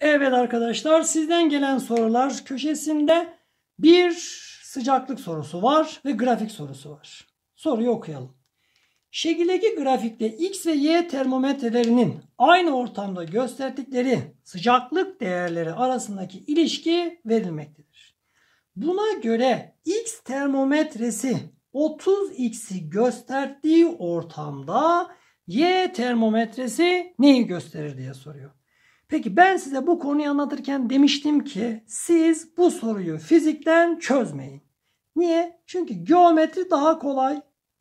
Evet arkadaşlar sizden gelen sorular köşesinde bir sıcaklık sorusu var ve grafik sorusu var. Soruyu okuyalım. Şekildeki grafikte X ve Y termometrelerinin aynı ortamda gösterdikleri sıcaklık değerleri arasındaki ilişki verilmektedir. Buna göre X termometresi 30X'i gösterdiği ortamda Y termometresi neyi gösterir diye soruyor. Peki ben size bu konuyu anlatırken demiştim ki siz bu soruyu fizikten çözmeyin. Niye? Çünkü geometri daha kolay.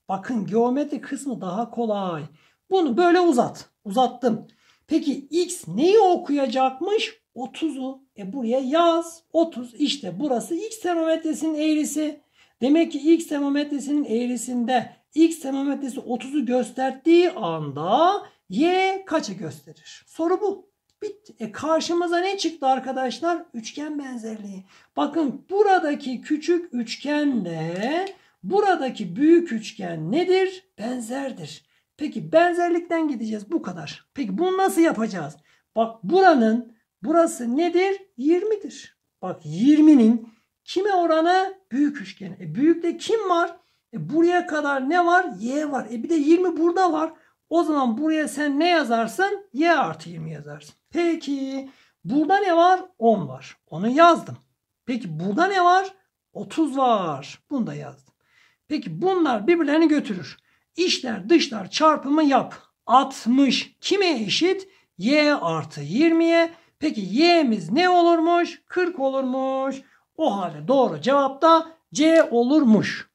Bakın geometri kısmı daha kolay. Bunu böyle uzat. Uzattım. Peki x neyi okuyacakmış? 30'u. E buraya yaz. 30 işte burası x termometresinin eğrisi. Demek ki x termometresinin eğrisinde x termometresi 30'u gösterdiği anda y kaçı gösterir? Soru bu. Bitti. E karşımıza ne çıktı arkadaşlar? Üçgen benzerliği. Bakın buradaki küçük üçgenle buradaki büyük üçgen nedir? Benzerdir. Peki benzerlikten gideceğiz bu kadar. Peki bunu nasıl yapacağız? Bak buranın burası nedir? 20'dir. Bak 20'nin kime oranı? Büyük üçgen. E büyükte kim var? E buraya kadar ne var? Y var. E bir de 20 burada var. O zaman buraya sen ne yazarsın? Y artı 20 yazarsın. Peki burada ne var? 10 var. Onu yazdım. Peki burada ne var? 30 var. Bunu da yazdım. Peki bunlar birbirlerini götürür. İçler dışlar çarpımı yap. 60 kime eşit? Y artı 20'ye. Peki y'miz ne olurmuş? 40 olurmuş. O halde doğru cevap da C olurmuş.